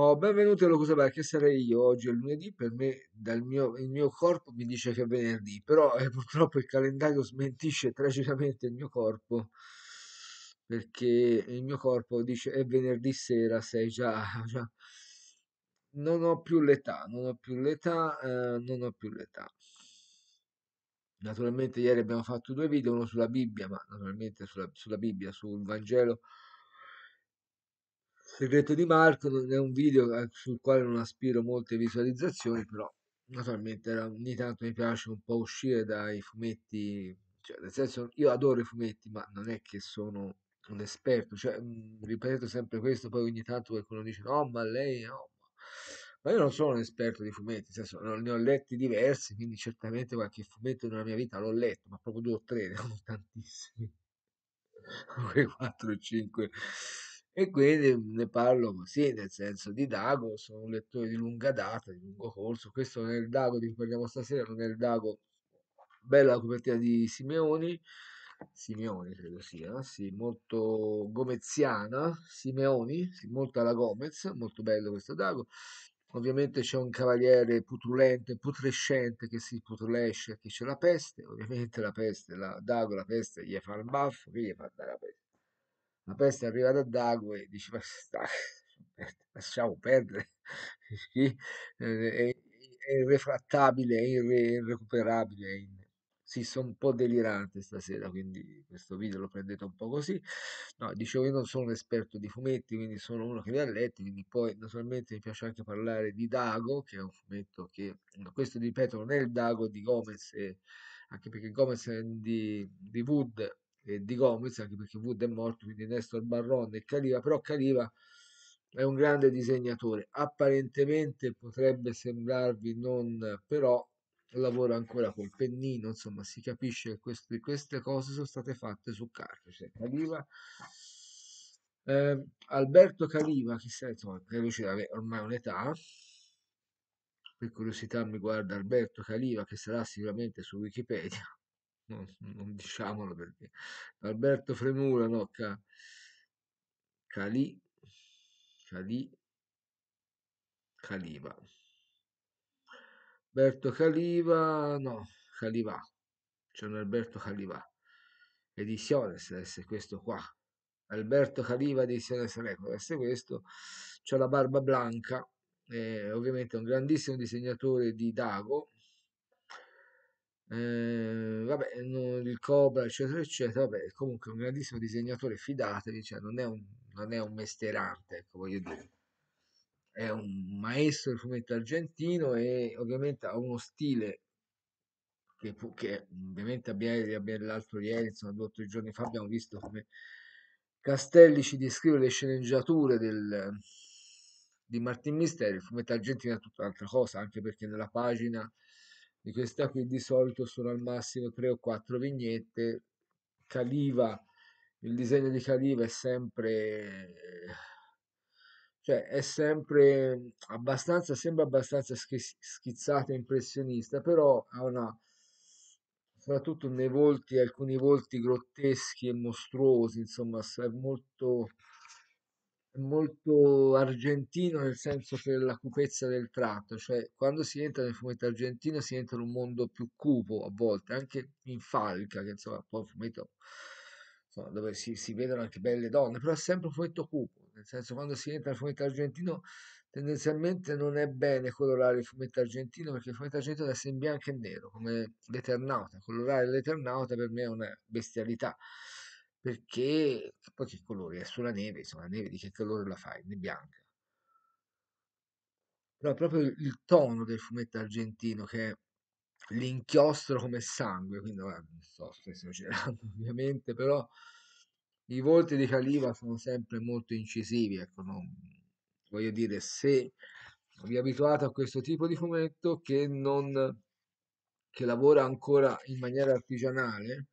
Oh, benvenuti a Locusa che sarei io? Oggi è lunedì, per me mio, il mio corpo mi dice che è venerdì, però eh, purtroppo il calendario smentisce tragicamente il mio corpo, perché il mio corpo dice è venerdì sera, sei già... già... Non ho più l'età, non ho più l'età, eh, non ho più l'età. Naturalmente ieri abbiamo fatto due video, uno sulla Bibbia, ma naturalmente sulla, sulla Bibbia, sul Vangelo segreto di Marco è un video eh, sul quale non aspiro molte visualizzazioni, però naturalmente ogni tanto mi piace un po' uscire dai fumetti, cioè, nel senso io adoro i fumetti, ma non è che sono un esperto, cioè, mm, ripeto sempre questo, poi ogni tanto qualcuno dice no, ma lei no, ma io non sono un esperto di fumetti, nel senso, ne ho letti diversi, quindi certamente qualche fumetto nella mia vita l'ho letto, ma proprio due o tre, ne ho tantissimi, 4 o 5 e quindi ne parlo così, nel senso di Dago, sono un lettore di lunga data, di lungo corso, questo non è il Dago di cui parliamo stasera, non è il Dago, bella la copertina di Simeoni, Simeoni credo sia, sì, molto gomeziana, Simeoni, sì, molto alla Gomez, molto bello questo Dago, ovviamente c'è un cavaliere putrulento putrescente che si putrulesce, che c'è la peste, ovviamente la peste, la Dago la peste gli fa il baffo, che gli fa andare la peste la peste è arrivata a Dago e dice ma sta, lasciamo perdere è, eh, è, è, irrefrattabile, è irrecuperabile è in... sì, sono un po' delirante stasera, quindi questo video lo prendete un po' così. No, dicevo, io non sono un esperto di fumetti, quindi sono uno che li ha letti, quindi poi naturalmente mi piace anche parlare di Dago, che è un fumetto che, questo ripeto, non è il Dago di Gomez, eh, anche perché Gomez di, di Wood eh, di Gomez, anche perché Wood è morto, quindi Nestor Barron e Caliva, però Caliva è un grande disegnatore, apparentemente potrebbe sembrarvi non, però lavora ancora col pennino, insomma si capisce che queste, queste cose sono state fatte su carta. Caliva, eh, Alberto Caliva, chissà, insomma, credo ci abbia ormai un'età, per curiosità mi guarda Alberto Caliva che sarà sicuramente su Wikipedia non, non diciamolo perché Alberto Fremura no Ca, Cali Cali Caliva Alberto Caliva no Caliva c'è un Alberto Caliva Ediciones deve questo qua Alberto Caliva edizione Record deve questo c'è la barba blanca eh, ovviamente un grandissimo disegnatore di Dago eh, vabbè, non, il Cobra, eccetera, eccetera. Vabbè, comunque un grandissimo disegnatore, fidatevi, cioè non è un, non è un mesterante, ecco, voglio dire. È un maestro del fumetto argentino e ovviamente ha uno stile che, che ovviamente abbiamo, abbiamo l'altro ieri, insomma, due o tre giorni fa abbiamo visto come Castelli ci descrive le sceneggiature del, di Martin Misteri, il fumetto argentino è tutta un'altra cosa, anche perché nella pagina di questa qui di solito sono al massimo 3 o 4 vignette Caliva il disegno di Caliva è sempre cioè è sempre abbastanza sembra abbastanza schizzato impressionista però ha una soprattutto nei volti alcuni volti grotteschi e mostruosi insomma è molto molto argentino nel senso che la cupezza del tratto, cioè quando si entra nel fumetto argentino si entra in un mondo più cupo a volte, anche in falca, che insomma poi un fumetto insomma, dove si, si, vedono anche belle donne, però è sempre un fumetto cupo, nel senso quando si entra nel fumetto argentino tendenzialmente non è bene colorare il fumetto argentino perché il fumetto argentino deve essere in bianco e nero, come l'Eternauta, colorare l'Eternauta per me è una bestialità perché poi che colore è sulla neve, insomma la neve di che colore la fai? Né bianca. Però è proprio il tono del fumetto argentino che è l'inchiostro come sangue, quindi non so se sto esagerando ovviamente, però i volti di Caliva sono sempre molto incisivi, ecco, non, voglio dire, se vi abituate a questo tipo di fumetto che non che lavora ancora in maniera artigianale,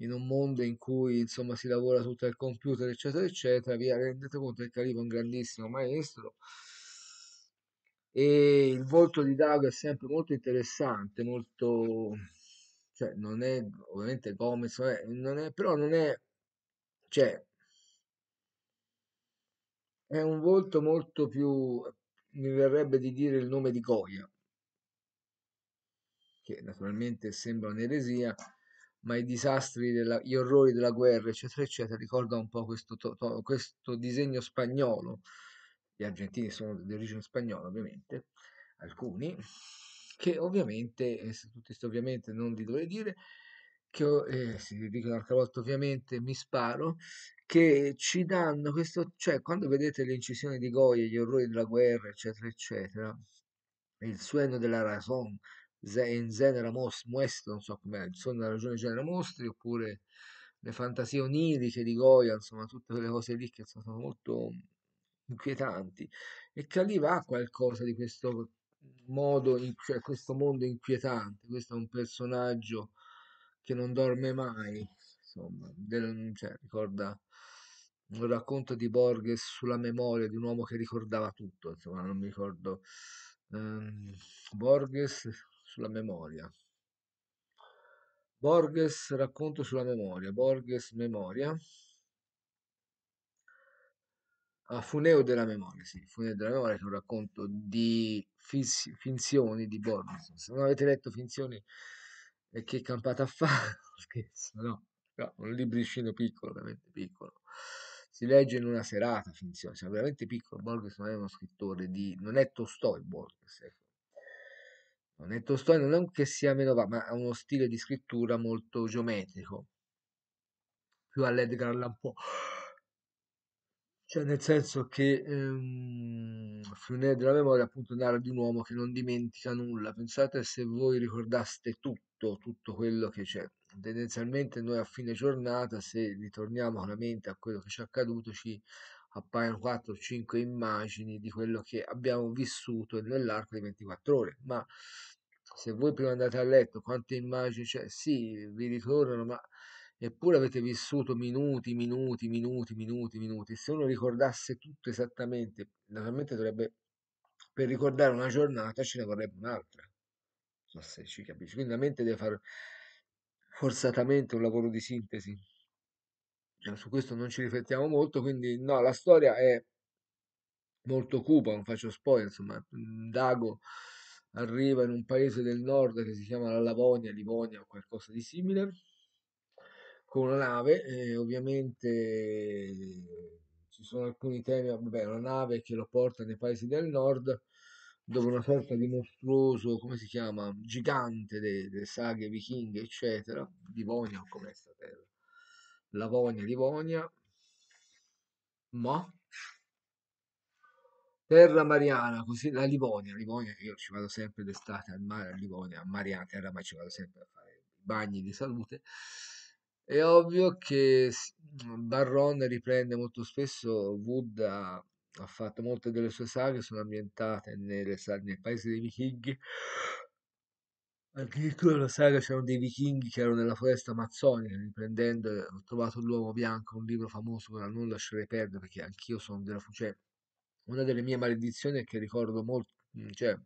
in un mondo in cui insomma si lavora tutto al computer eccetera eccetera vi rendete conto che Calivo è un grandissimo maestro e il volto di Dago è sempre molto interessante molto cioè non è ovviamente Gomez non è, non è, però non è cioè è un volto molto più mi verrebbe di dire il nome di Goya che naturalmente sembra un'eresia ma i disastri, della, gli orrori della guerra, eccetera, eccetera, ricorda un po' questo, to, to, questo disegno spagnolo. Gli argentini sono di origine spagnola, ovviamente, alcuni, che ovviamente, tutti questi ovviamente non li dovrei dire, che eh, si dicono un'altra volta ovviamente, mi sparo, che ci danno questo, cioè quando vedete le incisioni di Goya, gli orrori della guerra, eccetera, eccetera, il suono della raison, in genere mostri, muestri, non so come sono della ragione genere mostri, oppure le fantasie oniriche di Goya, insomma, tutte quelle cose lì che sono molto inquietanti. E Caliva ha qualcosa di questo modo, cioè questo mondo inquietante, questo è un personaggio che non dorme mai, insomma, del, cioè, ricorda un racconto di Borges sulla memoria di un uomo che ricordava tutto, insomma, non mi ricordo. Um, Borges sulla memoria. Borges, racconto sulla memoria. Borges, memoria. Ah, Funeo della memoria, sì, Funeo della memoria è un racconto di fiz- finzioni di Borges. Se non avete letto finzioni, e che campata fa? Scherzo, no. no. Un libricino piccolo, veramente piccolo. Si legge in una serata finzioni, siamo cioè veramente piccolo. Borges non è uno scrittore di... non è Tolstoi Borges, ecco. Nel Tolstoi non che sia meno va, ma ha uno stile di scrittura molto geometrico, più all'Edgar Allan Poe. Cioè, nel senso che ehm, Fluner della memoria appunto narra di un uomo che non dimentica nulla. Pensate se voi ricordaste tutto, tutto quello che c'è. Tendenzialmente noi a fine giornata, se ritorniamo con la mente a quello che ci è accaduto, ci appaiono 4 o 5 immagini di quello che abbiamo vissuto nell'arco di 24 ore, ma se voi prima andate a letto, quante immagini, cioè sì, vi ritornano, ma eppure avete vissuto minuti, minuti, minuti, minuti, minuti. Se uno ricordasse tutto esattamente, naturalmente dovrebbe, per ricordare una giornata ce ne vorrebbe un'altra. Non so se ci capisci. Quindi la mente deve fare forzatamente un lavoro di sintesi. Cioè, su questo non ci riflettiamo molto, quindi no, la storia è molto cupa, non faccio spoiler, insomma, Dago arriva in un paese del nord che si chiama la Lavonia, Livonia o qualcosa di simile, con una nave, eh, ovviamente ci sono alcuni temi, vabbè, una nave che lo porta nei paesi del nord, dove una sorta di mostruoso, come si chiama, gigante delle de saghe vichinghe, eccetera, Livonia o è stata Lavonia, Livonia, ma Terra Mariana, così la Livonia, Livonia, io ci vado sempre d'estate al mare, a Livonia, a Mariana, Terra ma ci vado sempre a fare i bagni di salute. È ovvio che Barron riprende molto spesso Wood ha, ha fatto molte delle sue saghe sono ambientate nelle, nel paese dei vichinghi addirittura nella saga c'erano dei vichinghi che erano nella foresta amazzonica riprendendo ho trovato l'uomo bianco un libro famoso per non lascerei perdere perché anch'io sono della Fucella. Cioè, una delle mie maledizioni è che ricordo molto, mhmm, cioè,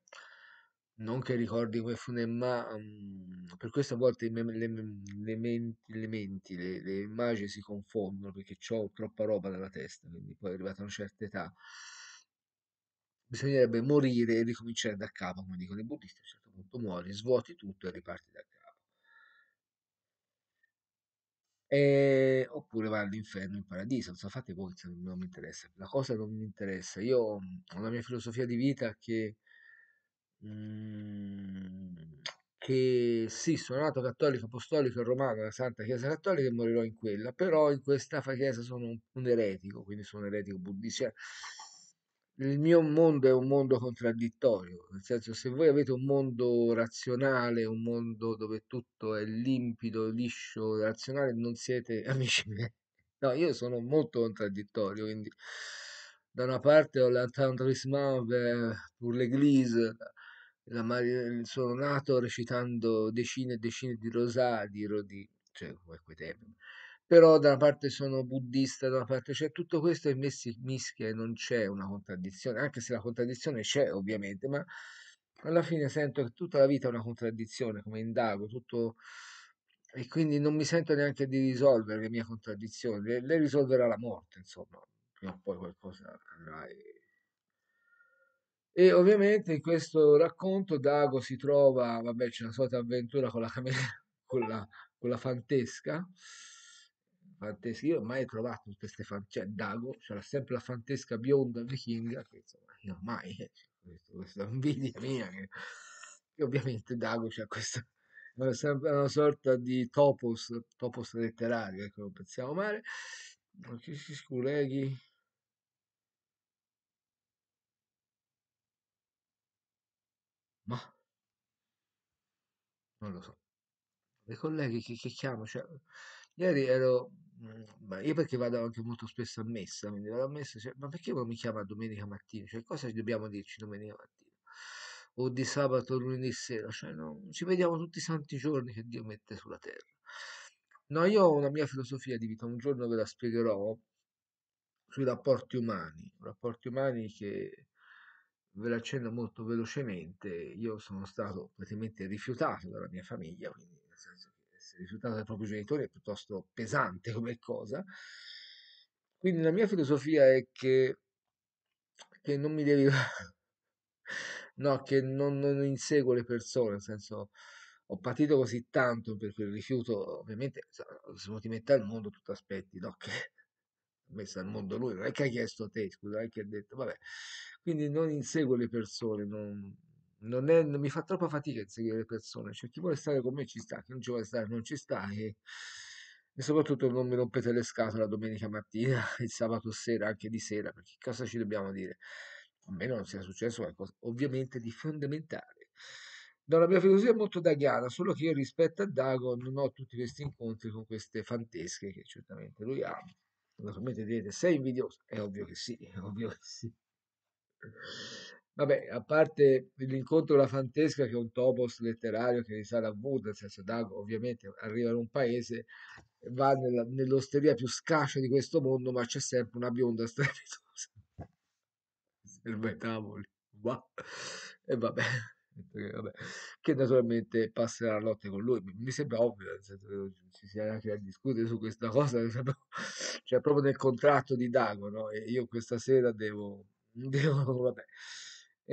non che ricordi come fune, ma um, per questo a volte le, le, le, menti, le, menti le, immagini si confondono perché ho troppa roba nella testa, quindi poi è arrivata una certa età. Bisognerebbe morire e ricominciare da capo, come dicono i buddisti, a un certo punto muori, svuoti tutto e riparti da capo. E, ehm, oppure va all'inferno in paradiso. Non so, fate voi se non mi interessa. La cosa non mi interessa. Io ho mhmm, la mia filosofia di vita che, mm, che sì, sono nato cattolico, apostolico e romano nella Santa Chiesa Cattolica e morirò in quella, però in questa Chiesa sono un, un eretico, quindi sono un eretico buddista. Cioè, il mio mondo è un mondo contraddittorio, nel senso se voi avete un mondo razionale, un mondo dove tutto è limpido, liscio, razionale, non siete amici miei. No, io sono molto contraddittorio, quindi da una parte ho l'entendrissement per l'Église, mari- sono nato recitando decine e decine di rosari, di, cioè come quei tempi però da una parte sono buddista, da una parte c'è tutto questo e messi mischia e non c'è una contraddizione, anche se la contraddizione c'è ovviamente, ma alla fine sento che tutta la vita è una contraddizione, come indago, tutto e quindi non mi sento neanche di risolvere le mie contraddizioni, le, le risolverà la morte, insomma, prima o poi qualcosa andrà. E... e ovviamente in questo racconto Dago si trova, vabbè, c'è una sorta di avventura con la, camera, con la, con la fantesca, fantasy. Io mai ho trovato tutte queste fan... cioè Dago c'era sempre la fantesca bionda vichinga, che insomma, io mai, eh, questo, questa invidia mia, che, che ovviamente Dago c'ha questa È sempre una sorta di topos, topos letterario, ecco, non pensiamo male. Non ci si scureghi. Ma non lo so. I colleghi che, che chiamo, cioè, ieri ero Mm, ma io perché vado anche molto spesso a messa, quindi vado a messa, cioè, ma perché non mi chiama domenica mattina? Cioè, cosa dobbiamo dirci domenica mattina? O di sabato, lunedì sera, cioè, no, ci vediamo tutti i santi giorni che Dio mette sulla terra. No, io ho una mia filosofia di vita, un giorno ve la spiegherò sui rapporti umani, rapporti umani che ve la accendo molto velocemente, io sono stato praticamente rifiutato dalla mia famiglia, quindi nel senso essere rifiutata dai propri genitori è piuttosto pesante come cosa. Quindi la mia filosofia è che, che non mi devi... no, che non, non inseguo le persone, nel senso ho patito così tanto per quel rifiuto, ovviamente se non ti metà al mondo tu ti aspetti, no? Che ha messo al mondo lui, non è che ha chiesto a te, scusa, è che ha detto, vabbè, quindi non inseguo le persone, non, non, è, non mi fa troppa fatica inseguire le persone, cioè chi vuole stare con me ci sta, chi non ci vuole stare non ci sta e, e soprattutto non mi rompete le scatole la domenica mattina, il sabato sera, anche di sera, perché cosa ci dobbiamo dire? A meno non sia successo qualcosa ovviamente di fondamentale. No, la mia filosofia è molto daghiana, solo che io rispetto a Dago non ho tutti questi incontri con queste fantesche che certamente lui ha. Naturalmente direte, sei invidioso? È ovvio che sì, è ovvio che sì. Vabbè, a parte l'incontro La Fantesca, che è un topos letterario che risale a Wood, nel senso Dago ovviamente arriva in un paese, va nella, nell'osteria più scascia di questo mondo, ma c'è sempre una bionda strepitosa. Serve tavoli. Wow. E vabbè. Vabbè, che naturalmente passerà la notte con lui. Mi sembra ovvio, nel senso che ci sia anche a discutere su questa cosa, cioè proprio nel contratto di Dago, no? E io questa sera devo, devo vabbè.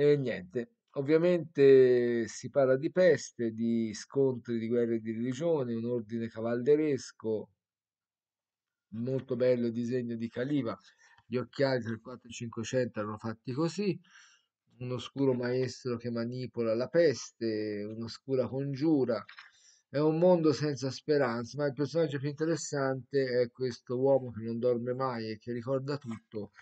E niente, ovviamente si parla di peste, di scontri, di guerre di religione, un ordine cavalleresco, molto bello il disegno di Caliva, gli occhiali del 3400 erano fatti così, un oscuro maestro che manipola la peste, un'oscura congiura, è un mondo senza speranza, ma il personaggio più interessante è questo uomo che non dorme mai e che ricorda tutto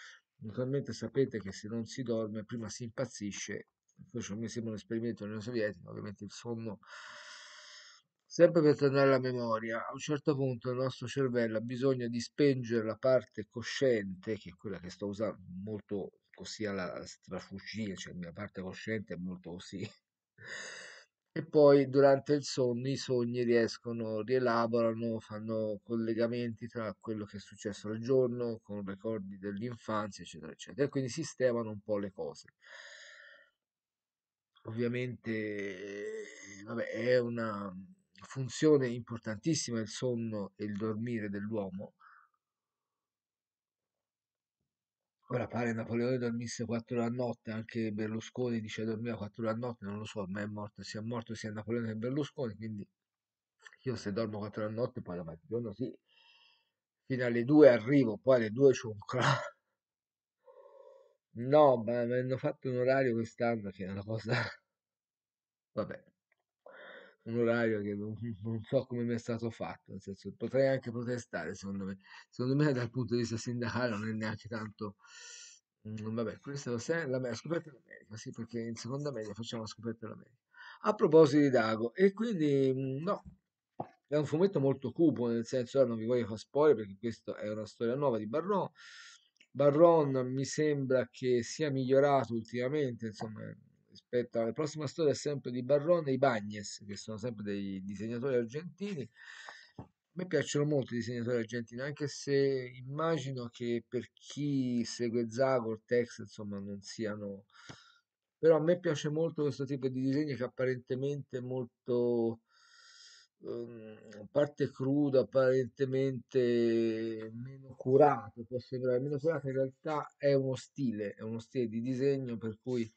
Naturalmente sapete che se non si dorme prima si impazzisce, questo mi sembra un esperimento neo sovietica, ovviamente il sonno Sempre per tornare alla memoria, a un certo punto il nostro cervello ha bisogno di spengere la parte cosciente, che è quella che sto usando molto così alla strafugia, cioè la mia parte cosciente è molto così, e poi durante il sonno i sogni riescono, rielaborano, fanno collegamenti tra quello che è successo al giorno con ricordi dell'infanzia, eccetera, eccetera, e quindi sistemano un po' le cose. Ovviamente, vabbè, è una funzione importantissima il sonno e il dormire dell'uomo, Ora pare Napoleone dormisse 4 ore a notte, anche Berlusconi dice dormiva 4 ore a notte, non lo so, ma è morto, sia morto sia Napoleone che Berlusconi, quindi io se dormo 4 ore a notte poi la mattina sì, fino alle 2 arrivo, poi alle 2 c'è un crack. No, ma mi hanno fatto un orario quest'anno che è una cosa... Va bene un orario che non, non so come mi è stato fatto, nel senso potrei anche protestare secondo me, secondo me dal punto di vista sindacale non è neanche tanto, mm, vabbè questa è la, la scoperta dell'America, sì perché in seconda media facciamo la scoperta dell'America. A proposito di Dago, e quindi mm, no, è un fumetto molto cupo, nel senso non vi voglio far spoiler perché questa è una storia nuova di Barron, Barron mi sembra che sia migliorato ultimamente, insomma rispetto alla prossima storia sempre di Barrone, i Bagnes, che sono sempre dei disegnatori argentini. A me piacciono molto i disegnatori argentini, anche se immagino che per chi segue Zagor Tex, insomma, non siano... Però a me piace molto questo tipo di disegno che apparentemente è molto ehm, a parte crudo apparentemente meno curato, può sembrare meno curato, in realtà è uno stile, è uno stile di disegno per cui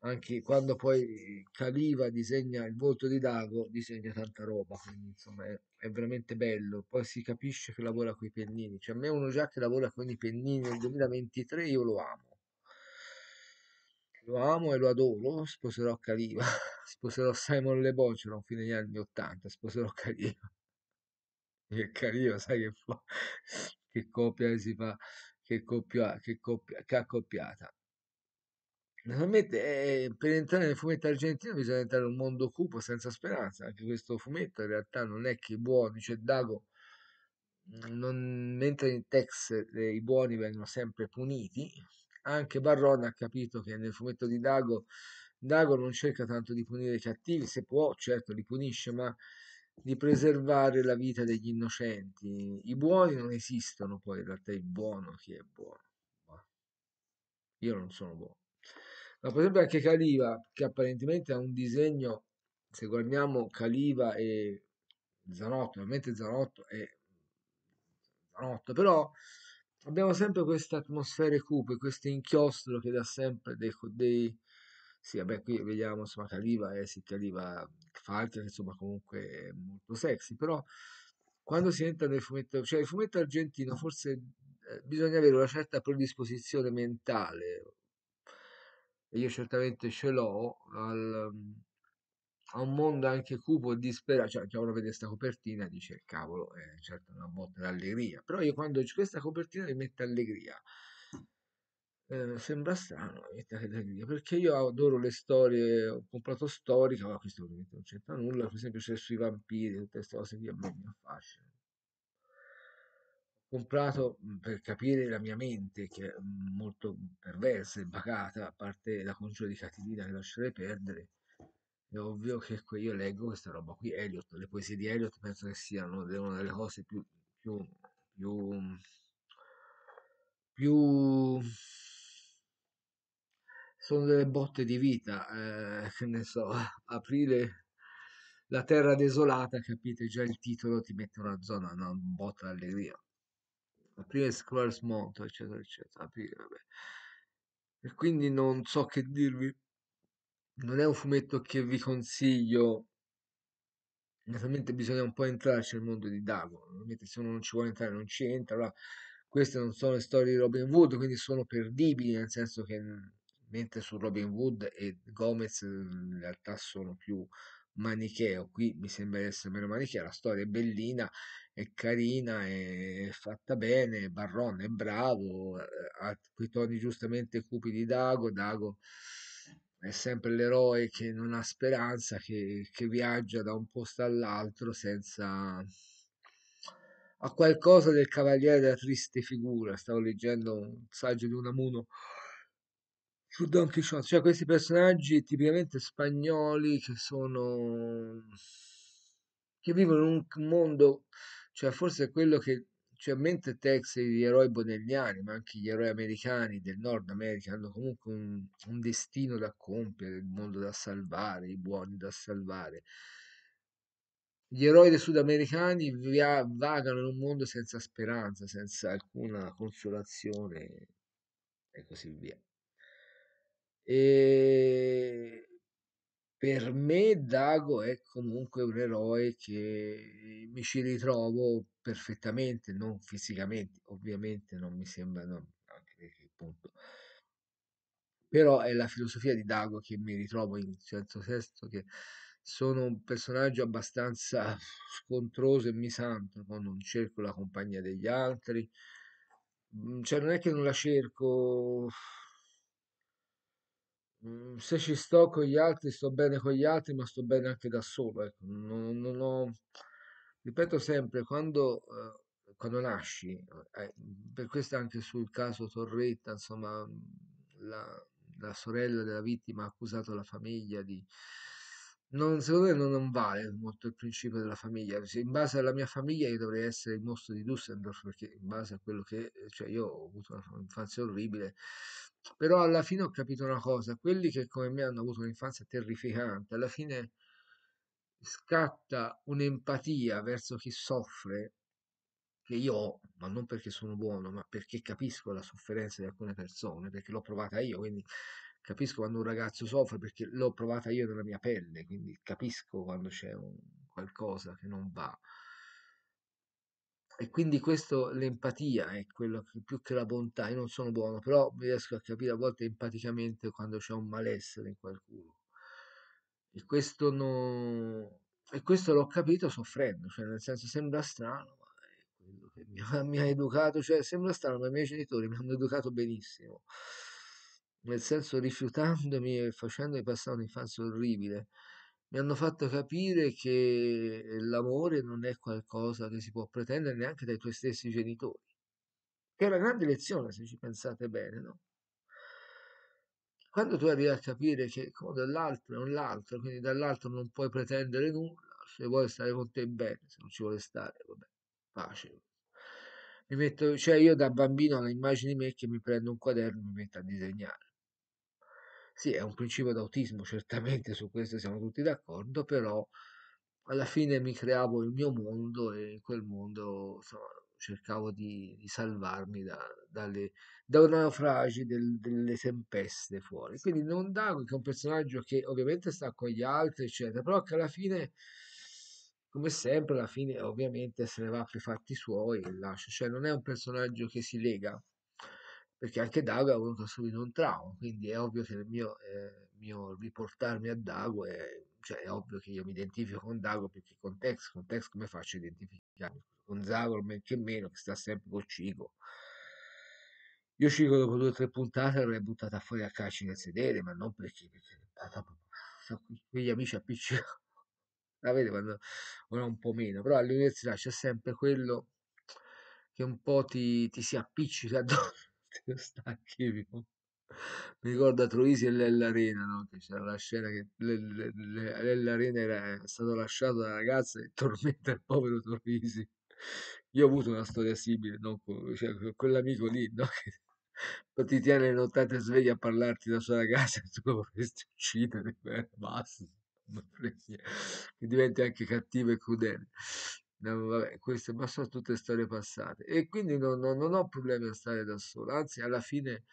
anche quando poi Caliva disegna il volto di Dago, disegna tanta roba, quindi insomma è, è veramente bello. Poi si capisce che lavora con i pennini, cioè a me uno già che lavora con i pennini nel 2023 io lo amo. Lo amo e lo adoro, sposerò Caliva, sposerò Simon Le a fine degli anni 80, sposerò Caliva. E Caliva sai che, fa, che coppia si fa, che, coppia, che, coppia, che accoppiata. Naturalmente, eh, eh, per entrare nel fumetto argentino bisogna entrare in un mondo cupo senza speranza. Anche questo fumetto in realtà non è che buono. cioè Dago, mm, non, mentre in Tex eh, i buoni vengono sempre puniti, anche Barron ha capito che nel fumetto di Dago, Dago non cerca tanto di punire i cattivi, se può, certo li punisce, ma di preservare la vita degli innocenti. I buoni non esistono, poi in realtà il buono chi è buono. Boh. Io non sono buono. Ma per esempio anche Caliva, che apparentemente ha un disegno, se guardiamo Caliva e Zanotto, ovviamente Zanotto è Zanotto, però abbiamo sempre queste atmosfere cupe, questo inchiostro che dà sempre dei, dei sì, vabbè, qui vediamo insomma Caliva, eh, sì, Caliva Falca, che insomma comunque è molto sexy, però quando si entra nel fumetto, cioè il fumetto argentino forse eh, bisogna avere una certa predisposizione mentale, e io certamente ce l'ho, al, mhmm, a un mondo anche cupo e disperato, cioè che uno vede questa copertina e dice cavolo, è eh, certo una botta d'allegria, però io quando questa copertina mi mette allegria, eh, sembra strano, perché io adoro le storie, ho comprato storica, ma questo ovviamente non c'entra nulla, per esempio c'è sui vampiri, tutte queste cose che a me mi affascinano comprato mhmm, per capire la mia mente, che è mhmm, molto mhmm, perversa e bacata, a parte la congiura di Catilina che lascerei perdere, è ovvio che io leggo questa roba qui, Elliot, le poesie di Elliot penso che siano una delle cose più, più, più, più sono delle botte di vita, eh, che ne so, aprire la terra desolata, capite già il titolo ti mette una zona, una botta d'allegria aprire prima è Scholars Monto, eccetera, eccetera. Prima, e quindi non so che dirvi. Non è un fumetto che vi consiglio. Naturalmente bisogna un po' entrarci nel mondo di Dago. Naturalmente se uno non ci vuole entrare non ci entra. Allora, queste non sono le storie di Robin Wood, quindi sono perdibili, nel senso che mentre su Robin Wood e Gomez in realtà sono più manicheo. Qui mi sembra di essere meno manicheo, la storia è bellina, è carina, è fatta bene, Barron è bravo, eh, ha quei toni giustamente cupi di Dago, Dago è sempre l'eroe che non ha speranza, che, che viaggia da un posto all'altro senza... Ha qualcosa del cavaliere della triste figura, stavo leggendo un saggio di Unamuno su Don Quixote, cioè questi personaggi tipicamente spagnoli che sono che vivono in un mondo, cioè forse quello che cioè mentre Tex e gli eroi bonelliani, ma anche gli eroi americani del Nord America hanno comunque un, un destino da compiere, il mondo da salvare, i buoni da salvare. Gli eroi dei sudamericani via, vagano in un mondo senza speranza, senza alcuna consolazione e così via. E ehm, per me Dago è comunque un eroe che mi ci ritrovo perfettamente, non fisicamente, ovviamente non mi sembra, no, anche perché appunto. Però è la filosofia di Dago che mi ritrovo in un certo senso che sono un personaggio abbastanza scontroso e misantropo, non cerco la compagnia degli altri, mhmm, cioè non è che non la cerco, Mm, se ci sto con gli altri, sto bene con gli altri, ma sto bene anche da solo. Ecco. Non, non ho... Ripeto sempre, quando, eh, quando nasci, eh, per questo anche sul caso Torretta, insomma, mm, la, la, sorella della vittima ha accusato la famiglia di... Non, secondo me non, non, vale molto il principio della famiglia. Se in base alla mia famiglia io dovrei essere il mostro di Dusseldorf, perché in base a quello che... Cioè io ho avuto un'infanzia orribile, però alla fine ho capito una cosa, quelli che come me hanno avuto un'infanzia terrificante, alla fine scatta un'empatia verso chi soffre, che io ho, ma non perché sono buono, ma perché capisco la sofferenza di alcune persone, perché l'ho provata io, quindi capisco quando un ragazzo soffre perché l'ho provata io nella mia pelle, quindi capisco quando c'è un qualcosa che non va. E quindi questo, l'empatia è quello che più che la bontà, io non sono buono, però riesco a capire a volte empaticamente quando c'è un malessere in qualcuno. E questo, no... e questo l'ho capito soffrendo, cioè nel senso sembra strano, ma è quello che mi ha, mi ha educato, cioè sembra strano, ma i miei genitori mi hanno educato benissimo, nel senso rifiutandomi e facendomi passare un'infanzia orribile mi hanno fatto capire che eh, l'amore non è qualcosa che si può pretendere neanche dai tuoi stessi genitori. Che è una grande lezione, se ci pensate bene, no? Quando tu arrivi a capire che dall'altro è un l'altro, quindi dall'altro non puoi pretendere nulla, se vuoi stare con te bene, se non ci vuole stare, vabbè, pace. Mi metto, cioè io da bambino ho l'immagine di me che mi prendo un quaderno e mi metto a disegnare sì, è un principio d'autismo, certamente su questo siamo tutti d'accordo, però alla fine mi creavo il mio mondo e in quel mondo insomma, cercavo di, di salvarmi da, dalle, da un del, delle tempeste fuori. Quindi non Dago, che è un personaggio che ovviamente sta con gli altri, eccetera, però che alla fine, come sempre, alla fine ovviamente se ne va per i fatti suoi e lascia. Cioè non è un personaggio che si lega perché anche Dago ha avuto subito un trauma, quindi è ovvio che il mio, eh, mio riportarmi a Dago è, cioè è ovvio che io mi identifico con Dago perché con Tex, con Tex come faccio a identificarmi? Con Zagor, men che meno, che sta sempre con Cico. Io Cico dopo due o tre puntate l'avrei buttata fuori a calci nel sedere, ma non perché, perché ah, quegli amici appiccicano. La vede quando ora un po' meno, però all'università c'è sempre quello che un po' ti, ti si appiccica addosso io stanchi più. Mi ricordo a Troisi e l'Arena, no? Che c'era la scena che l'Arena era stato lasciato da ragazza e tormenta il povero Troisi. Io ho avuto una storia simile, no? cioè, quell'amico lì, no? Che ti tiene le nottate sveglie a parlarti da sua ragazza e tu lo vorresti uccidere, eh, basta. Che diventi anche cattivo e crudele vabbè, queste ma sono tutte storie passate e quindi non, non, non, ho problemi a stare da solo, anzi alla fine,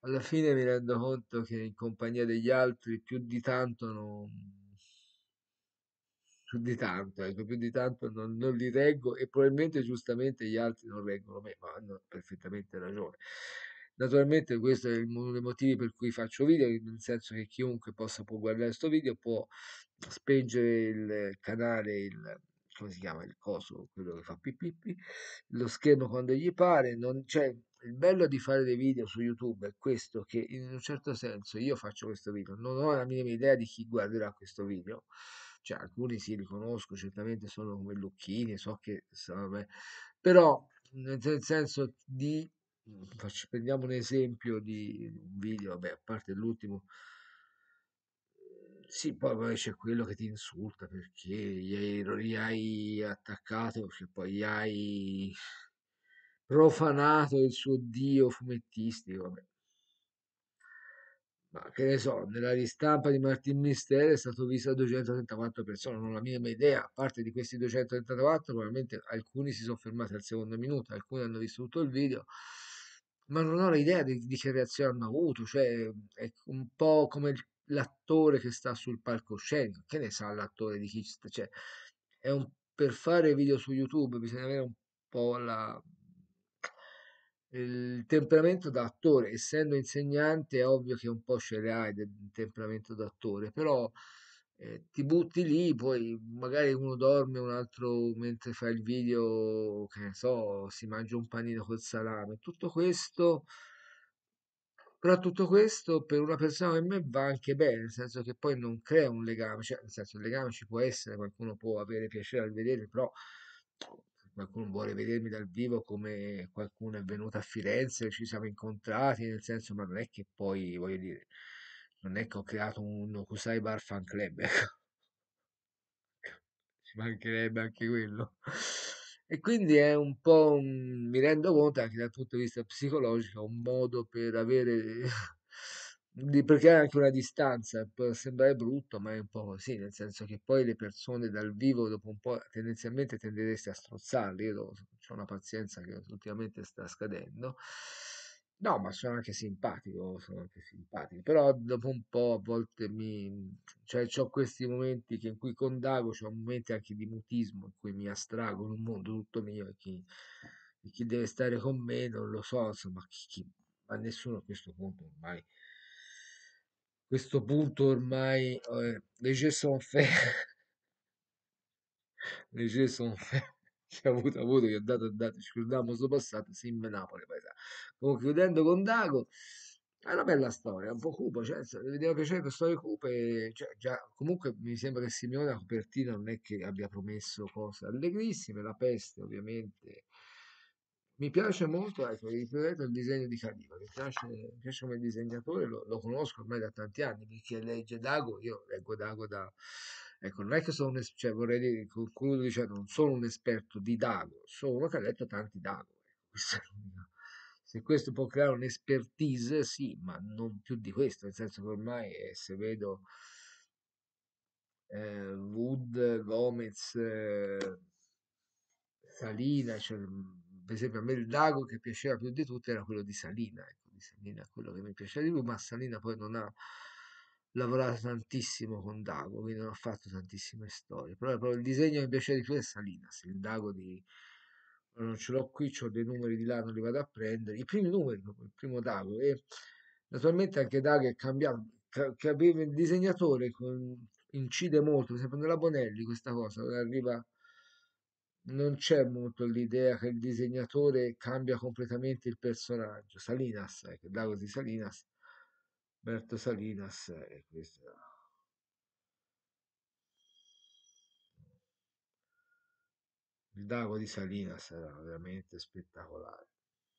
alla fine mi rendo conto che in compagnia degli altri più di tanto non, più di tanto, ecco, più di tanto non, non li reggo e probabilmente giustamente gli altri non reggono me, ma hanno perfettamente ragione. Naturalmente questo è uno dei motivi per cui faccio video, nel senso che chiunque possa può guardare questo video può spengere il canale, il, come si chiama il coso, quello che fa pipipi, lo schermo quando gli pare, non c'è il bello di fare dei video su YouTube è questo che in un certo senso io faccio questo video, non ho la minima idea di chi guarderà questo video, cioè alcuni si sì, riconosco, certamente sono come Lucchini, so che vabbè, però nel senso di faccio, prendiamo un esempio di un video, vabbè, a parte l'ultimo sì, poi, c'è quello che ti insulta perché gli hai- gli hai attaccato, perché cioè poi gli hai profanato il suo dio fumettistico. Vabbè. Ma che ne so, nella ristampa di Martin Mister è stato visto da 234 persone, non ho la minima idea, a parte di questi 234 probabilmente alcuni si sono fermati al secondo minuto, alcuni hanno visto tutto il video, ma non ho l'idea di, di che reazione hanno avuto, cioè è un po' come il l'attore che sta sul palcoscenico, che ne sa l'attore di chi sta, cioè, è un, per fare video su YouTube bisogna avere un po' la, il temperamento da attore, essendo insegnante è ovvio che un po' ce l'hai del temperamento da attore, però eh, ti butti lì, poi magari uno dorme, un altro mentre fa il video, che ne so, si mangia un panino col salame, tutto questo però tutto questo per una persona come me va anche bene, nel senso che poi non crea un legame, cioè nel senso il legame ci può essere, qualcuno può avere piacere al vedere, però qualcuno vuole vedermi dal vivo come qualcuno è venuto a Firenze, ci siamo incontrati, nel senso, ma non è che poi, voglio dire, non è che ho creato un Kusai Bar Fan Club, ecco. Ci mancherebbe anche quello. E quindi è un po', un, mi rendo conto anche dal punto di vista psicologico, un modo per avere, di, per creare anche una distanza, può sembrare brutto, ma è un po' così, nel senso che poi le persone dal vivo dopo un po' tendenzialmente tendereste a strozzarle, io ho una pazienza che ultimamente sta scadendo, No, ma sono anche simpatico, sono anche simpatico, però dopo un po' a volte mi... cioè ho questi momenti che in cui condago, c'ho momenti anche di mutismo in cui mi astrago in un mondo tutto mio e chi, e chi deve stare con me non lo so, insomma, chi, chi... ma nessuno a questo punto ormai, a questo punto ormai, eh, les jeux sont faits, les jeux sono faits che ha avuto, avuto che ha dato, dato, ci ricordiamo sono suo passato, Sim Napoli, paesà concludendo con Dago, è una bella storia, un po' cupo, cioè, mi deve piacere per storie cupe, cioè, comunque mi sembra che Simeone a copertina non è che abbia promesso cose allegrissime, la peste ovviamente, mi piace molto, ecco, il disegno di Caliva, mi piace, mi piace come disegnatore, lo, lo, conosco ormai da tanti anni, chi legge Dago, io leggo Dago da... Ecco, non è che sono un esperto, cioè, vorrei dire, concludo dicendo, non sono un esperto di Dago, sono uno che ha letto tanti Dago, ecco, questo è l'unico se questo può creare un'expertise, sì, ma non più di questo, nel senso che ormai eh, se vedo eh, Wood, Gomez, eh, Salina, cioè, mhmm, per esempio a me il lago che piaceva più di tutto era quello di Salina, ecco, di Salina quello che mi piaceva di più, ma Salina poi non ha lavorato tantissimo con Dago, quindi non ha fatto tantissime storie, però, però il disegno che mi piaceva di più è Salina, il Dago di non ce l'ho qui, ho dei numeri di là, non li vado a prendere, i primi numeri, il primo Dago, e naturalmente anche Dago è cambiato, capiva il disegnatore con, incide molto, per esempio nella Bonelli questa cosa, arriva, non c'è molto l'idea che il disegnatore cambia completamente il personaggio, Salinas, eh, Dago di Salinas, Berto Salinas, eh, questa Il Dago di Salinas era veramente spettacolare.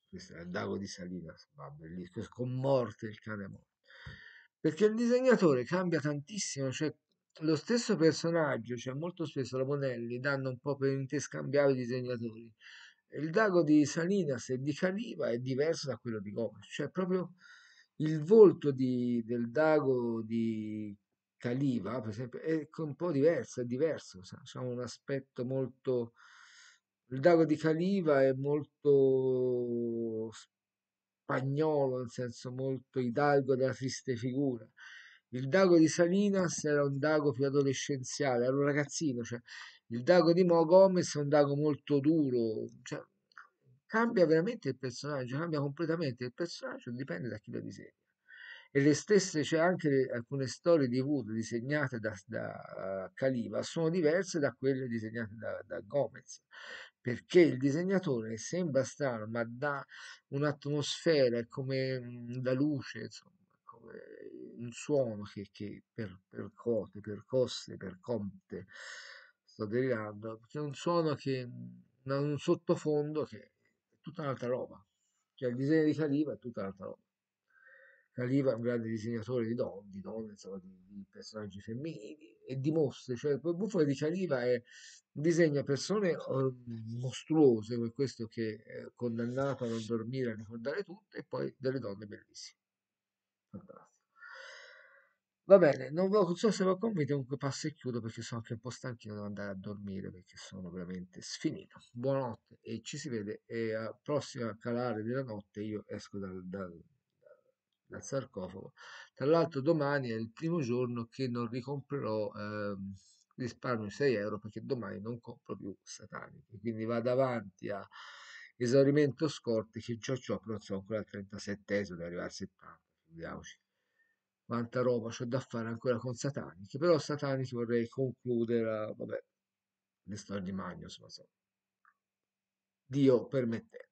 Questo era il Dago di Salinas, va bellissimo, scommorte il cane morto. Perché il disegnatore cambia tantissimo, cioè lo stesso personaggio, cioè molto spesso la Bonelli danno un po' per interscambiare i disegnatori. Il Dago di Salinas e di Caliva è diverso da quello di Gomez, cioè proprio il volto di, del Dago di Caliva, per esempio, è un po' diverso, è diverso, ha un aspetto molto il dago di Caliva è molto spagnolo, nel senso molto idalgo della triste figura. Il Dago di Salinas era un Dago più adolescenziale, era un ragazzino, cioè il Dago di Mo Gomez è un Dago molto duro, cioè, cambia veramente il personaggio, cioè, cambia completamente il personaggio, dipende da chi lo disegna. E le stesse, c'è cioè anche le, alcune storie di Wood disegnate da, da Caliva sono diverse da quelle disegnate da, da Gomez perché il disegnatore sembra strano, ma dà un'atmosfera, è come mm, la luce, insomma, come un suono che, che per, percote, percosse, perconte, sto derivando, c'è un suono che mm, ha un sottofondo che è tutta un'altra roba, cioè il disegno di Caliva è tutta un'altra roba. Caliva è un grande disegnatore di donne, di donne, insomma, di, di personaggi femminili, e di cioè il Bufalo di Caliva è, disegna persone ehm, mostruose, per questo che è eh, condannato a non dormire, a ricordare tutto, e poi delle donne bellissime. Va bene, non so se va con convinto, comunque passo e chiudo perché sono anche un po' stanchino, devo andare a dormire perché sono veramente sfinito. Buonanotte e ci si vede e alla prossima calare della notte io esco dal, dal dal sarcofago. Tra l'altro domani è il primo giorno che non ricomprerò, eh, risparmio 6 euro perché domani non compro più sataniche, quindi vado avanti a esaurimento scorte che già ho, però sono ancora al 37 esimo devo arrivare al 70, figuriamoci quanta roba c'ho da fare ancora con sataniche, però sataniche vorrei concludere, vabbè, le storie di Magno, insomma, so. Dio permettendo.